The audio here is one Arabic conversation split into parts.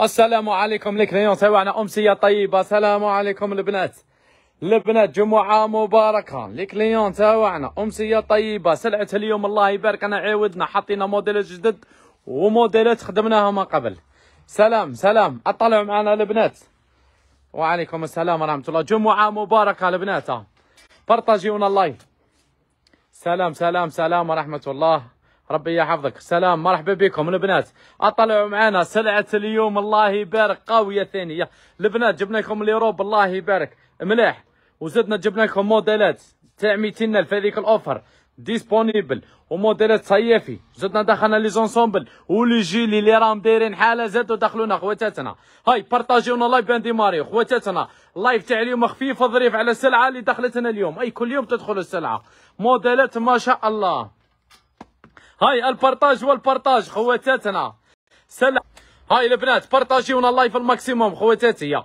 السلام عليكم الكنيون تاعنا امسيه طيبه السلام عليكم البنات البنات جمعه مباركه الكليون تاعنا امسيه طيبه سلعه اليوم الله يبارك انا عاودنا حطينا موديلات جدد وموديلات خدمناها ما قبل سلام سلام اطلعوا معنا البنات وعليكم السلام ورحمه الله جمعه مباركه البنات بارطاجيونا اللايف سلام سلام سلام ورحمه الله ربي يحفظك سلام مرحبا بكم البنات اطلعوا معنا سلعه اليوم الله يبارك قويه ثانيه البنات جبنا لكم اليوروب الله يبارك مليح وزدنا جبنا لكم موديلات تاع 200000 هذيك الاوفر ديسبونيبل وموديلات صيفي زدنا دخلنا لي زونسومبل ولي جيلي اللي راهم دايرين حاله زادوا دخلونا خواتاتنا هاي بارطاجيونا لايف بان ديماريو خواتاتنا اللايف تاع اليوم خفيف وظريف على السلعه اللي دخلتنا اليوم اي كل يوم تدخل السلعه موديلات ما شاء الله هاي البارطاج والبارطاج خواتاتنا سلام هاي البنات بارطاجيونا اللايف الماكسيموم خواتاتي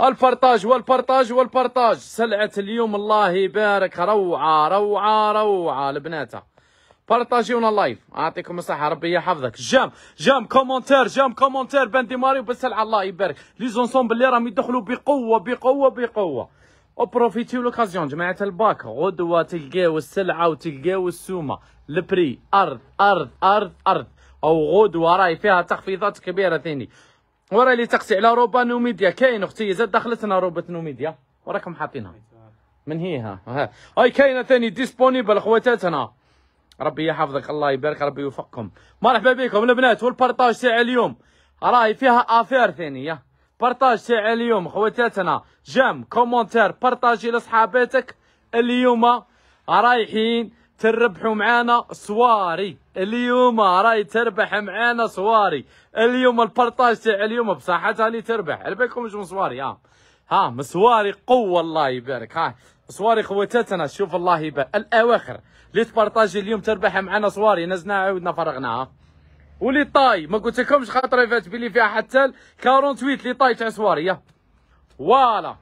البارطاج والبارطاج والبارطاج سلعة اليوم الله يبارك روعة روعة روعة البنات بارطاجيونا اللايف اعطيكم الصحة ربي يحفظك جام جام كومونتير جام كومونتير بان ماريو بالسلعة الله يبارك لي زونسومب اللي راهم يدخلوا بقوة بقوة بقوة وبروفيتيو لوكازيون جماعة الباك غدوة تلقاو السلعة وتلقاو السومة البري ارض ارض ارض ارض او غدوه راهي فيها تخفيضات كبيره ثاني ورا اللي تقسي على روبا نوميديا كاين اختي زاد دخلتنا روبه نوميديا وراكم حاطينها من هي ها هاي كاينه ثاني ديسبونيبل خواتاتنا ربي يحفظك الله يبارك ربي يوفقكم مرحبا بكم البنات والبارطاج تاع اليوم راهي فيها افير ثانيه بارطاج تاع اليوم خواتاتنا جام كومونتير بارطاجي لصحاباتك اليوم رايحين تربحوا معانا صواري اليوم راي تربح معانا صواري اليوم البارطاج تاع اليوم بصحتها اللي تربح على بالكم شنو صواري ها ها مسواري قوه الله يبارك ها صواري خواتاتنا شوف الله يبارك الاواخر اللي تبارطاجي اليوم تربح معانا صواري نزنا عاودنا فرغناها ولي طاي ما قلت لكمش خاطري فات بلي فيها حتى 48 لي طاي تاع صواري فوالا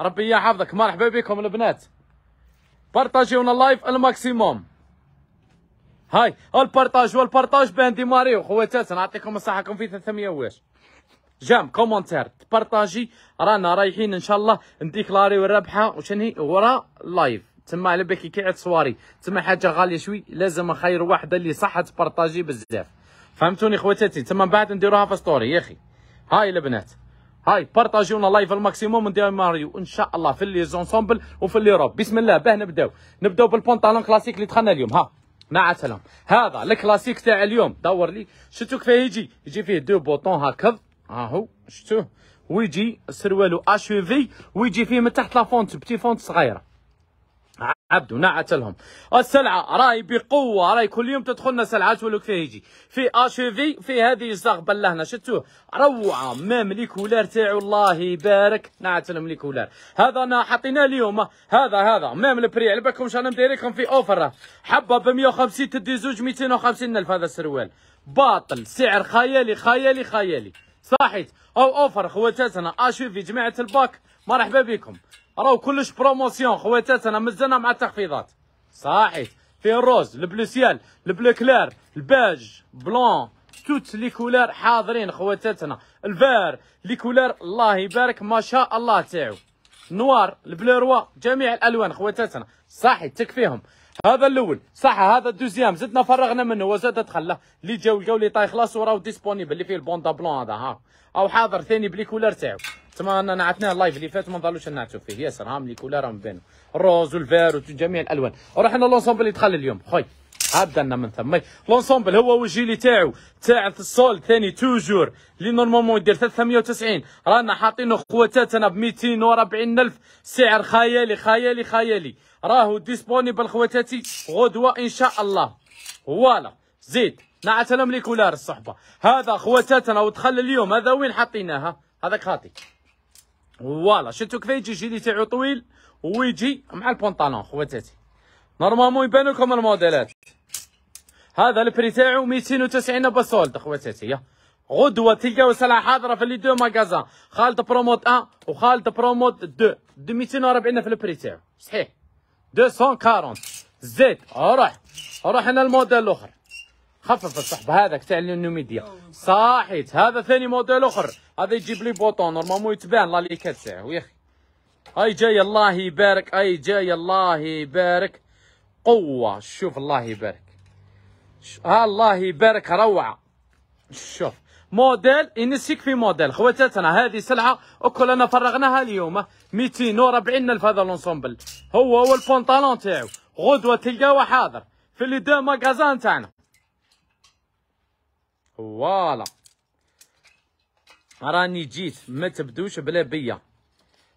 ربي يحفظك مرحبا بكم البنات بارطاجيونا اللايف الماكسيموم هاي البارطاج والبارطاج بان دي ماريو خواتات نعطيكم صحاكم في 300 واش جام كومونتير بارطاجي رانا رايحين ان شاء الله نديكلاريو الربحه وشنهي ورا لايف تما على بالك كي عاد صواري تما حاجه غاليه شوي لازم نخير واحده اللي صح تبارطاجي بزاف فهمتوني خواتاتي تما من بعد نديروها في ستوري يا اخي هاي البنات هاي بارطاجيونا لايف الماكسيموم ونديرو ماريو ان شاء الله في لي زونسومبل وفي روب بسم الله باه نبداو نبداو بالبونطالون كلاسيك اللي دخلنا اليوم ها مع السلام هذا الكلاسيك تاع اليوم دور لي شفتو كيفاه يجي يجي فيه دو بوطون هكذا ها هو شفتوه ويجي سروالو اش في ويجي فيه من تحت لافونت بتي فونت صغيره عبد ونعت لهم السلعه راهي بقوه راهي كل يوم تدخلنا سلعات ولوك كيف يجي في اش في في هذه الزغ بلهنا شتوه روعه مام لي كولار تاعو الله يبارك نعت لهم لي كولار هذا انا حطيناه اليوم هذا هذا مام البري على بالكم انا مديريكم في اوفر حبه ب 150 تدي زوج 250 الف هذا السروال باطل سعر خيالي خيالي خيالي صحيت او اوفر خواتاتنا اش في جماعه الباك مرحبا بكم راهو كلش بروموسيون خواتاتنا مازلنا مع التخفيضات صاحي فيه الروز البلو سيال البلو كلير الباج بلون توت لي كولار حاضرين خواتاتنا الفار لي كولار الله يبارك ما شاء الله تاعو نوار البلو روا جميع الالوان خواتاتنا صاحي تكفيهم هذا الاول صح هذا الدوزيام زدنا فرغنا منه وزاد دخله اللي جاو لقاو لي طاي خلاص وراو ديسبونيبل اللي فيه البوندا بلون هذا ها او حاضر ثاني بلي كولار تاعو تما نعتناه اللايف اللي فات ما نضلوش نعتو فيه ياسر لي كولار راهم بانوا الروز والفيروت وجميع الالوان رحنا لونسومبل اللي دخل اليوم هذا عدنا من ثمي لونسومبل هو والجيلي تاعو تاع السول ثاني توجور اللي نورمالمون يدير 390 رانا حاطينه خواتاتنا ب 240 الف سعر خيالي خيالي خيالي راهو ديسبونيبل خواتاتي غدوه ان شاء الله فوالا زيد نعتلم لي كولار الصحبه هذا خواتاتنا ودخل اليوم هذا وين حطيناها هذاك خاطي فوالا شفتو كيف يجي الجيلي تاعو طويل ويجي مع البونطالون خواتاتي نورمالمون يبانو لكم الموديلات هذا البري تاعو 290 بسولد خواتاتي غدوه تلقاو سلعه حاضره في لي دو ماغازان خالد بروموت 1 وخالد بروموت 2 240 في البري تاعو صحيح 240 زيد روح روح هنا الموديل الاخر خفف الصحبه هذاك تاع النوميديا صاحيت هذا ثاني موديل اخر هذا يجيب لي بوطون نورمالمون يتبان لا ليكات تاعو يا اخي اي جاي الله يبارك اي جاي الله يبارك قوه شوف الله يبارك ها الله يبارك روعه شوف موديل ينسيك في موديل خواتاتنا هذه سلعه انا فرغناها اليوم 240 الف هذا لونسومبل هو هو البونطالون تاعو غدوه تلقاه حاضر في لي دو ماغازان تاعنا فوالا راني جيت ما تبدوش بلا بيا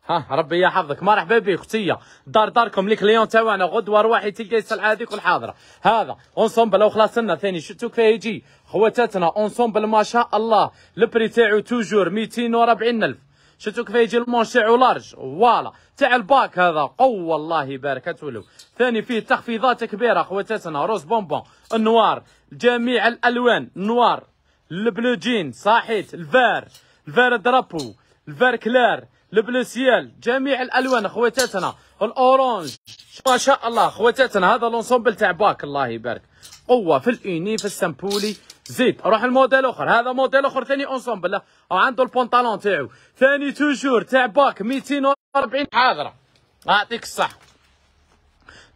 ها ربي يحفظك مرحبا بك اختي دار داركم لي كليون تاعنا غدوه رواحي تلقى السلعه هذيك والحاضره هذا اونسومبل وخلصنا ثاني شفتو كيف يجي خواتاتنا اونسومبل ما شاء الله البري تاعو توجور 240000 شفتو كيف يجي المونش تاعو لارج فوالا تاع الباك هذا قوه الله يبارك له ثاني فيه تخفيضات كبيره خواتاتنا روز بونبون النوار جميع الالوان نوار البلو جين صحيت الفار الفار درابو الفار كلار البلو سيال جميع الالوان خواتاتنا الاورانج ما شاء الله خواتاتنا هذا لونسومبل تاع باك الله يبارك قوه في الاني في السامبولي زيد روح الموديل اخر هذا موديل اخر ثاني اونسومبل عنده البونطالون تاعو ثاني توجور تاع باك 240 حاضره اعطيك الصح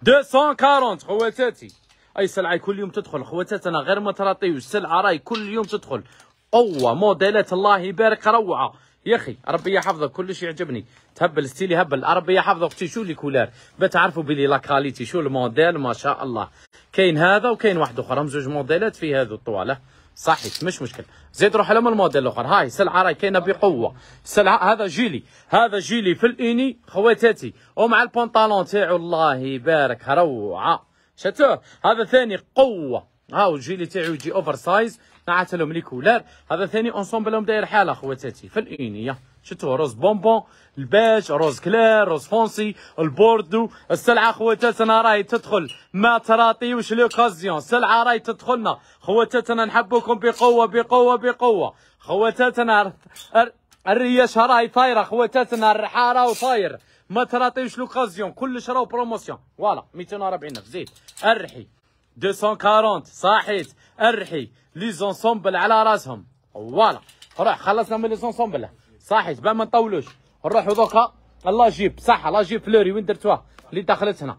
240 خواتاتي اي سلعه كل يوم تدخل خواتاتنا غير مطراطي والسلعه راهي كل يوم تدخل قوه موديلات الله يبارك روعه يا اخي ربي يحفظك كلش يعجبني تهبل ستيلي هبل ربي يحفظك اختي شو لي كولار بتعرفوا بلي لا كاليتي شو الموديل ما شاء الله كاين هذا وكاين واحد اخر هم زوج موديلات في هذو الطواله صحيح مش مشكل زيد روح لهم الموديل الاخر هاي سلعه راهي كاينه بقوه سلعه هذا جيلي هذا جيلي في الاني خواتاتي ومع البنطالون تاعو الله يبارك روعه شاتو هذا ثاني قوه هاو الجيلي تاعو يجي اوفر سايز معناتها لهم لي كولار هذا ثاني اونسومبلهم داير حاله خواتاتي في الانيه شفتوه روز بونبون الباج روز كلير روز فونسي البوردو السلعه خواتاتنا راهي تدخل ما تراطيوش لوكازيون السلعه راهي تدخلنا خواتاتنا نحبوكم بقوه بقوه بقوه خواتاتنا الرياشه راهي طايره خواتاتنا الرحاره وطاير ما تراطيوش لوكازيون كلش راهو بروموسيون فوالا 240 الف زيد الرحي 240 صحيت الرحي لي زونسومبل على راسهم فوالا روح خلصنا من لي زونسومبل صحيت باه ما نطولوش نروحوا دوكا لا جيب صح لا جيب فلوري وين درتوها اللي دخلت هنا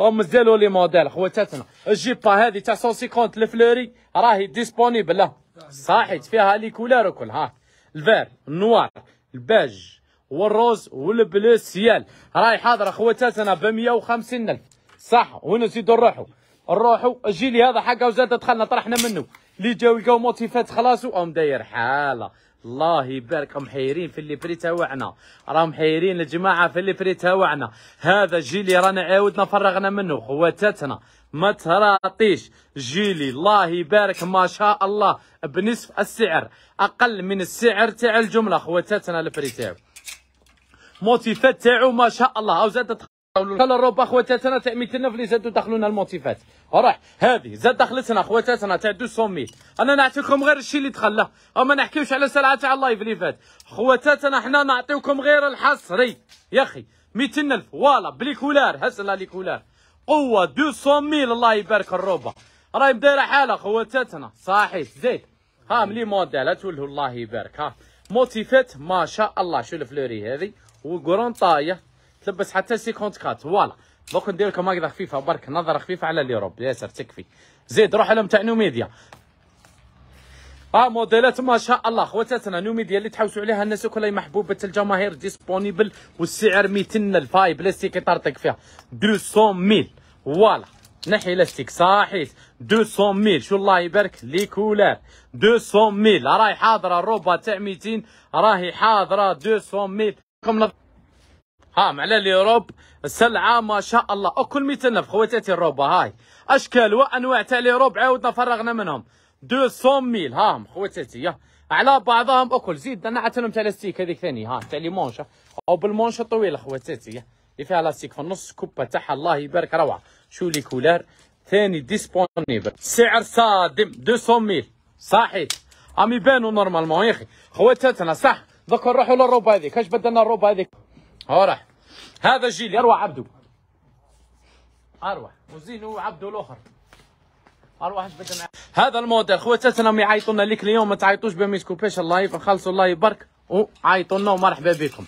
هم زالوا لي موديل خواتاتنا الجيبا هذه تاع 150 الفلوري راهي ديسبونيبل صحيت فيها لي كولار وكل ها الفير النوار الباج والروز والبلو سيال راهي حاضره خواتاتنا ب 150 الف صح نزيدو نروحو نروحو الجيلي هذا حقه وزاد دخلنا طرحنا منه اللي جاو يلقاو موتيفات خلاص وهم داير حاله الله يبارك راهم حيرين في اللي بري وعنا راهم حيرين الجماعه في اللي بري وعنا هذا جيلي رانا عاودنا فرغنا منه خواتاتنا ما تراطيش جيلي الله يبارك ما شاء الله بنصف السعر اقل من السعر تاع الجمله خواتاتنا البري موتيفات تاعو ما شاء الله او زاد قال الروب اخواتاتنا تاع 200 الف اللي زادوا دخلونا الموتيفات راح هذه زاد دخلتنا اخواتاتنا تاع 200 انا نعطيكم غير الشيء اللي دخل له ما نحكيوش على السلعه تاع اللايف اللي فات اخواتاتنا حنا نعطيكم غير الحصري يا اخي 200 الف فوالا بلي كولار هسلا لي كولار قوه 200 الله يبارك الروبا راهي دايره حاله خواتاتنا صحيح زيد ها ملي موديل تولهو الله يبارك ها موتيفات ما شاء الله شو الفلوري هذه وقرون طايه تلبس حتى كات فوالا دوك ندير لكم هكذا خفيفه برك نظره خفيفه على اليوروب ياسر تكفي زيد روح لهم تاع نوميديا ها آه موديلات ما شاء الله خواتاتنا نوميديا اللي تحوسوا عليها الناس كلها محبوبه الجماهير ديسبونيبل والسعر 200 الفاي بلاستيك يطرطق فيها 200 ميل فوالا نحي لاستيك صحيت 200 ميل شو الله يبارك لي كولار 200 ميل راهي حاضره الروبه تاع 200 راهي حاضره 200 ميل لكم ها معلى اليوروب السلعه ما شاء الله اكل 200000 خواتاتي الروبا هاي اشكال وانواع تاع اليوروب عاودنا فرغنا منهم 200 ميل ها خواتاتي على بعضهم اكل زيد انا عطيتهم تاع لاستيك هذيك ثاني ها تاع لي مونشه او بالمونشه طويله خواتاتي اللي فيها لاستيك في النص كوبا تاعها الله يبارك روعه شو لي كولار ثاني ديسبونيبل سعر صادم 200 ميل صحيح عم يبانو نورمالمون يا اخي خواتاتنا صح دوك نروحوا للروب هذيك اش بدلنا الروب هذيك هو راح هذا جيلي اروع عبدو اروع وزينو عبدو الاخر اروح اش بدلنا هذا الموديل خواتاتنا ما لنا ليك اليوم ما تعيطوش بما يسكوبيش اللايف نخلصوا اللايف برك وعيطوا لنا ومرحبا بكم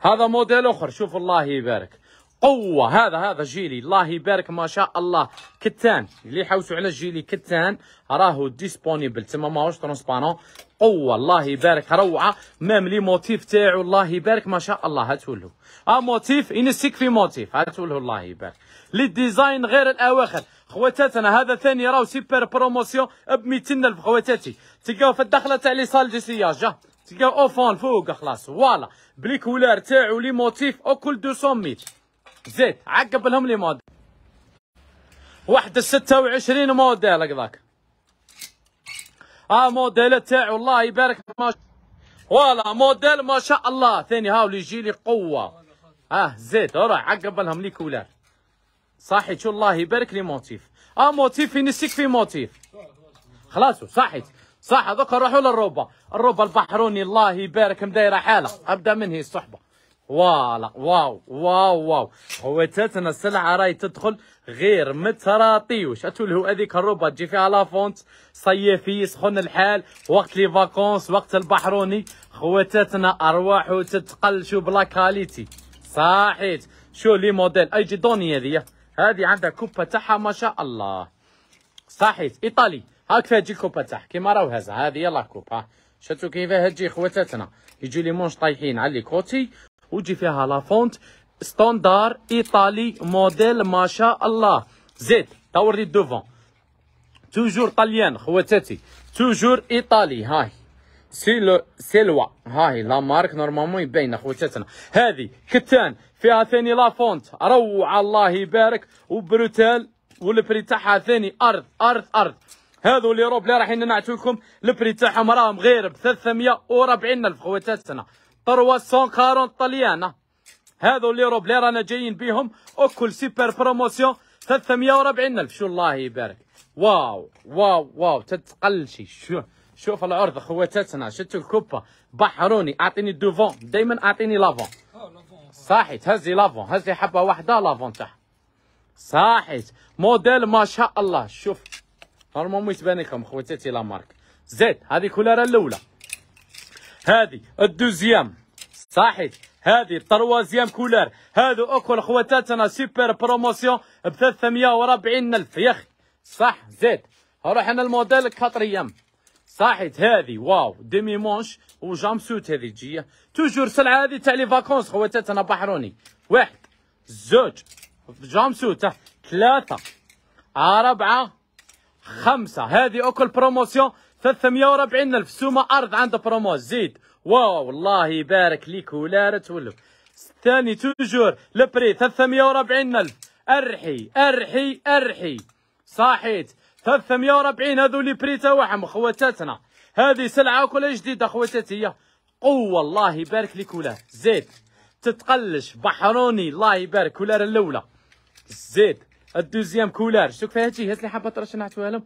هذا موديل اخر شوف الله يبارك قوه هذا هذا جيلي الله يبارك ما شاء الله كتان اللي يحوسوا على جيلي كتان راهو ديسبونيبل تما ماهوش ترونسبارون قوه الله يبارك روعه مام لي موتيف تاعو الله يبارك ما شاء الله هاتولو اه موتيف ينسيك في موتيف هاتولو الله يبارك لي ديزاين غير الاواخر خواتاتنا هذا ثاني راهو سوبر بروموسيون ب 200 الف خواتاتي تلقاو في الدخله تاع لي سال دي سياج تلقاو اوفون فوق خلاص فوالا بلي كولار تاعو لي موتيف او كل 200 متر زيت عقب لهم لي موديل واحد الستة وعشرين موديل هكذاك آه موديل تاعي والله يبارك ما ولا موديل ما شاء الله ثاني هاو لي يجي لي قوة اه زيت ورا عقب لهم لي كولار صحيت والله يبارك لي موتيف اه موتيف ينسيك في موتيف خلاص صحيت صح هذوك نروحوا للروبا الروبا البحروني الله يبارك مدايره حاله ابدا من هي الصحبه فوالا واو واو واو هو تاتنا السلعه راهي تدخل غير متراطيوش هو هذيك الروبه تجي فيها لا فونت صيفي سخن الحال وقت لي فاكونس وقت البحروني خواتاتنا ارواحو تتقلشو بلا كاليتي صحيت شو لي موديل اي جي دوني هذه هذه عندها كوبا تاعها ما شاء الله صحيت ايطالي هاك فيها تجي الكوبا تاعها كيما راهو هذا هذه لا كوبا ها شفتوا كيفاه تجي خواتاتنا يجي لي مونش طايحين على لي كوتي وجي فيها لافونت ستاندار ايطالي موديل ما شاء الله زيد توري دوفون توجور طليان خواتاتي توجور ايطالي هاي سيلو سيلوا هاي لا مارك نورمالمون يبين خواتاتنا هذه كتان فيها ثاني لافونت روعه الله يبارك وبروتال والبري تاعها ثاني ارض ارض ارض هذو لي روب اللي رايحين نعطيكم البري تاعهم راهم غير ب 340 الف خواتاتنا 340 طليانه هذو اللي روب اللي رانا جايين بيهم وكل سوبر بروموسيون 340 الف شو الله يبارك واو واو واو تتقل شي شو شوف العرض خواتاتنا شتو الكوبا بحروني اعطيني دوفون دائما اعطيني لافون صحيت هزي لافون هزي حبه واحده لافون تاع صحيت موديل ما شاء الله شوف هرمون يتبان لكم خواتاتي لا مارك زيد هذه كولر الاولى هذه الدوزيام صحي هذه التروازيام كولار هذو اكل خواتاتنا سوبر بروموسيون ب 340 الف يا اخي صح زيد اروح انا الموديل كاتر صحي هذه واو ديمي مونش وجامسوت هذه تجي توجور سلعه هذه تاع لي فاكونس خواتاتنا بحروني واحد زوج جامسوت ثلاثه أربعة خمسة هذه أكل بروموسيون 340 الف سومه ارض عند بروموز زيد واو والله يبارك ليك ولا ولو ثاني توجور البري 340 الف ارحي ارحي ارحي صحيت 340 هذو لي بري تاعهم خواتاتنا هذه سلعه كلها جديده خواتاتي هي قوه الله يبارك ليك ولا زيد تتقلش بحروني الله يبارك كولار الاولى زيد الدوزيام كولار شوف فيها جهاز اللي حابه ترشنعتوها لهم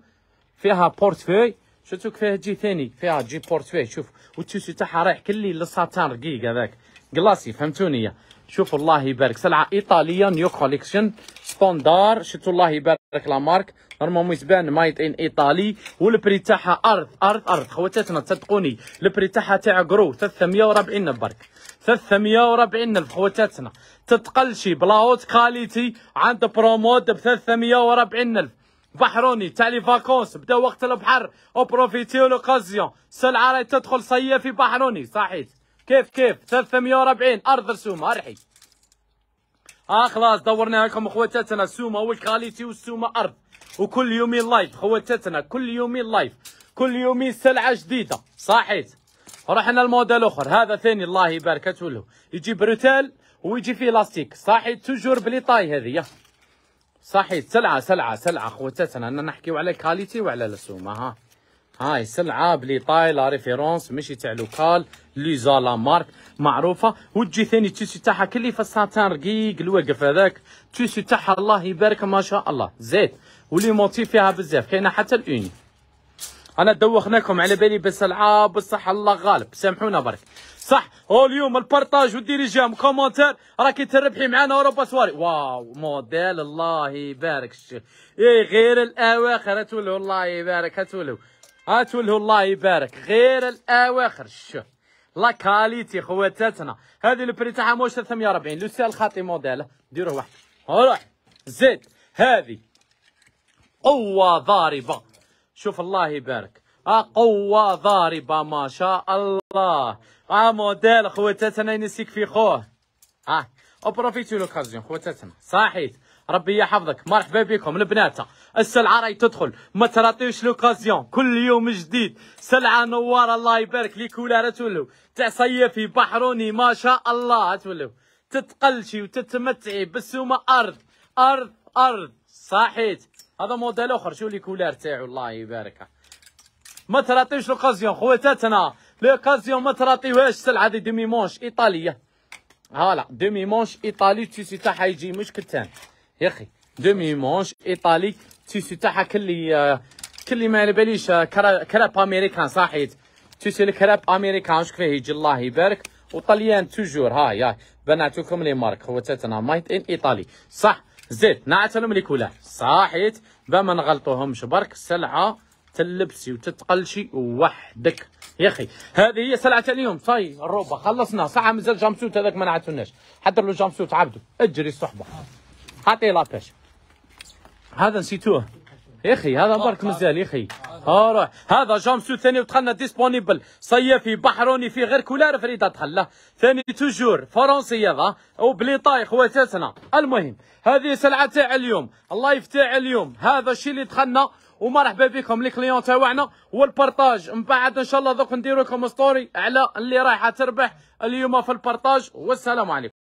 فيها بورتفوي شفتوك فيها تجي ثاني فيها تجي بورت فيه شوف والتيسو تاعها رايح كلي للساتان رقيق هذاك كلاسي فهمتوني شوف الله يبارك سلعه ايطاليه نيو كوليكشن ستاندار شفتوا الله يبارك لا مارك نورمالمون يتبان مايت ان ايطالي والبري تاعها ارض ارض ارض خواتاتنا تصدقوني البري تاعها تاع كرو 340 برك 340 الف خواتاتنا تتقلشي بلاوت كاليتي عند برومود ب 340 الف بحروني تاع لي فاكونس بدا وقت البحر او بروفيتيو لوكازيون سلعه راهي تدخل صيفي بحروني صحيت كيف كيف 340 ارض رسومه ارحي اه خلاص دورناها لكم خواتاتنا السومه والكاليتي والسومه ارض وكل يومين لايف خواتاتنا كل يومين لايف كل يومين سلعه جديده صحيت رحنا الموديل اخر هذا ثاني الله يبارك له يجي بروتال ويجي فيه لاستيك صحيت توجور بلي طاي هذه صحيح سلعه سلعه سلعه خوتتنا انا نحكيو على الكاليتي وعلى السومه ها هاي سلعه بلي طاي لا ريفيرونس ماشي تاع لوكال ليزا لا مارك معروفه وتجي ثاني التيسي تاعها كلي الساتان رقيق الوقف هذاك التيسي تاعها الله يبارك ما شاء الله زيت ولي موتيف فيها بزاف كاينه حتى الأوني انا دوخناكم على بالي بس العاب بصح الله غالب سامحونا برك صح هو اليوم البارطاج والديريجام كومونتير راكي تربحي معانا اوروبا سواري واو موديل الله يبارك الشيخ ايه غير الاواخر هتولوا الله يبارك هتولوا هتولوا الله يبارك غير الاواخر الشيخ لا كاليتي خواتاتنا هذه البري تاعها موش 340 لو سي خاطي موديل ديروه واحد روح زيد هذه قوه ضاربه شوف الله يبارك آه، قوة ضاربة ما شاء الله ها آه، موديل خواتاتنا ينسيك في خوه اه اوبروفيتي لوكازيون خواتاتنا صحيت ربي يحفظك مرحبا بكم البنات السلعه راهي تدخل ما تراطيوش لوكازيون كل يوم جديد سلعه نوار الله يبارك ليك ولا تولو تاع صيفي بحروني ما شاء الله تولو تتقلشي وتتمتعي بالسومه ارض ارض ارض صحيت هذا موديل اخر شو لي كولار تاعو الله يبارك ما تراطيش لوكازيون خواتاتنا لوكازيون ما تراطيوهاش السلعه دي دومي مونش ايطاليه هالا دومي مونش ايطالي تيسي تاعها يجي مش كتان يا اخي دومي مونش ايطالي تيسي تاعها كلي كلي ما على باليش كراب امريكان صحيت تيسي الكراب امريكان شكون يجي الله يبارك وطليان توجور هاي هاي بنعتوكم لي مارك خواتاتنا مايت ان ايطالي صح زيد نعتلم لي كولار صحيت بما نغلطوهمش برك السلعه تلبسي وتتقلشي وحدك يا اخي هذه هي سلعه اليوم صاي الروبه خلصنا ساعه مازال جامسوت هذاك ما نعتناش حضر لو جامسوت عبدو اجري الصحبه هاتي لاباش هذا نسيتوه يا اخي هذا برك مازال يا اخي اه روح هذا جام سو ثاني ودخلنا ديسبونيبل صيفي بحروني في غير كولار فريده دخل له ثاني توجور فرنسي هذا وبليطاي خواتاتنا المهم هذه سلعه تاع اليوم اللايف تاع اليوم هذا الشيء اللي دخلنا ومرحبا بكم لي كليون تاعنا والبارطاج من بعد ان شاء الله دوك ندير لكم ستوري على اللي رايحه تربح اليوم في البارطاج والسلام عليكم